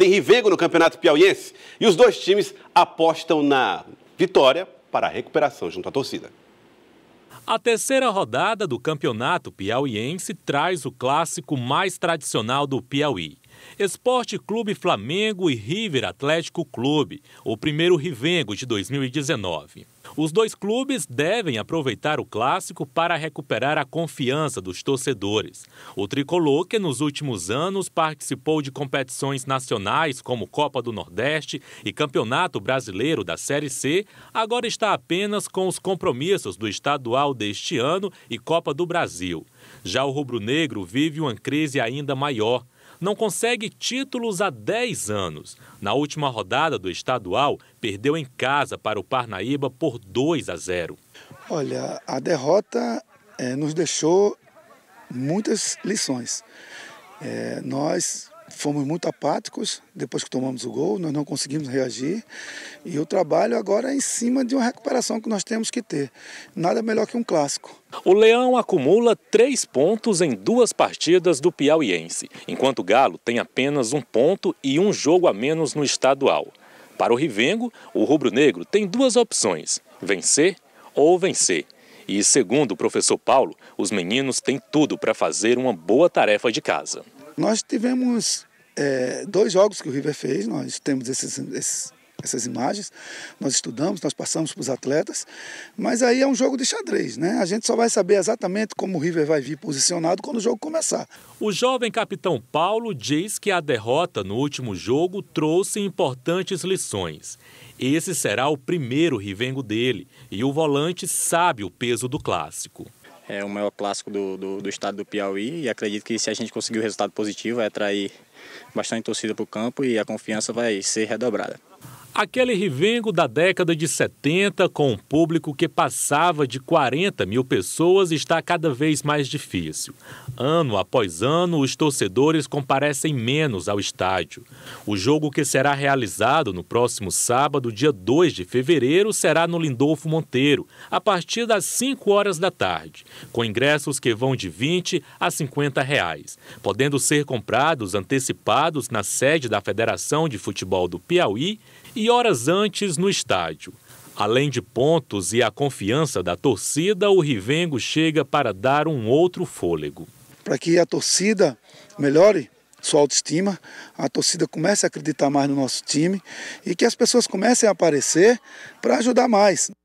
tem Rivego no Campeonato Piauiense. E os dois times apostam na vitória para a recuperação junto à torcida. A terceira rodada do Campeonato Piauiense traz o clássico mais tradicional do Piauí. Esporte Clube Flamengo e River Atlético Clube, o primeiro Rivengo de 2019. Os dois clubes devem aproveitar o clássico para recuperar a confiança dos torcedores. O tricolor, que nos últimos anos participou de competições nacionais como Copa do Nordeste e Campeonato Brasileiro da Série C, agora está apenas com os compromissos do estadual deste ano e Copa do Brasil. Já o rubro-negro vive uma crise ainda maior não consegue títulos há 10 anos. Na última rodada do estadual, perdeu em casa para o Parnaíba por 2 a 0. Olha, a derrota é, nos deixou muitas lições. É, nós fomos muito apáticos depois que tomamos o gol, nós não conseguimos reagir. E o trabalho agora é em cima de uma recuperação que nós temos que ter. Nada melhor que um clássico. O Leão acumula três pontos em duas partidas do Piauiense, enquanto o Galo tem apenas um ponto e um jogo a menos no estadual. Para o Rivengo, o rubro-negro tem duas opções: vencer ou vencer. E, segundo o professor Paulo, os meninos têm tudo para fazer uma boa tarefa de casa. Nós tivemos é, dois jogos que o River fez, nós temos esses, esses, essas imagens, nós estudamos, nós passamos para os atletas, mas aí é um jogo de xadrez, né? A gente só vai saber exatamente como o River vai vir posicionado quando o jogo começar. O jovem capitão Paulo diz que a derrota no último jogo trouxe importantes lições. Esse será o primeiro Rivengo dele e o volante sabe o peso do clássico é o maior clássico do, do, do, estado do Piauí e acredito que se a gente conseguir o um resultado positivo, vai atrair bastante torcida para o campo e a confiança vai ser redobrada. Aquele Rivengo da década de 70, com um público que passava de 40 mil pessoas, está cada vez mais difícil. Ano após ano, os torcedores comparecem menos ao estádio. O jogo que será realizado no próximo sábado, dia 2 de fevereiro, será no Lindolfo Monteiro, a partir das 5 horas da tarde, com ingressos que vão de 20 a 50 reais, podendo ser comprados antecipados na sede da Federação de Futebol do Piauí e horas antes no estádio. Além de pontos e a confiança da torcida, o Rivengo chega para dar um outro fôlego. Para que a torcida melhore sua autoestima, a torcida comece a acreditar mais no nosso time e que as pessoas comecem a aparecer para ajudar mais.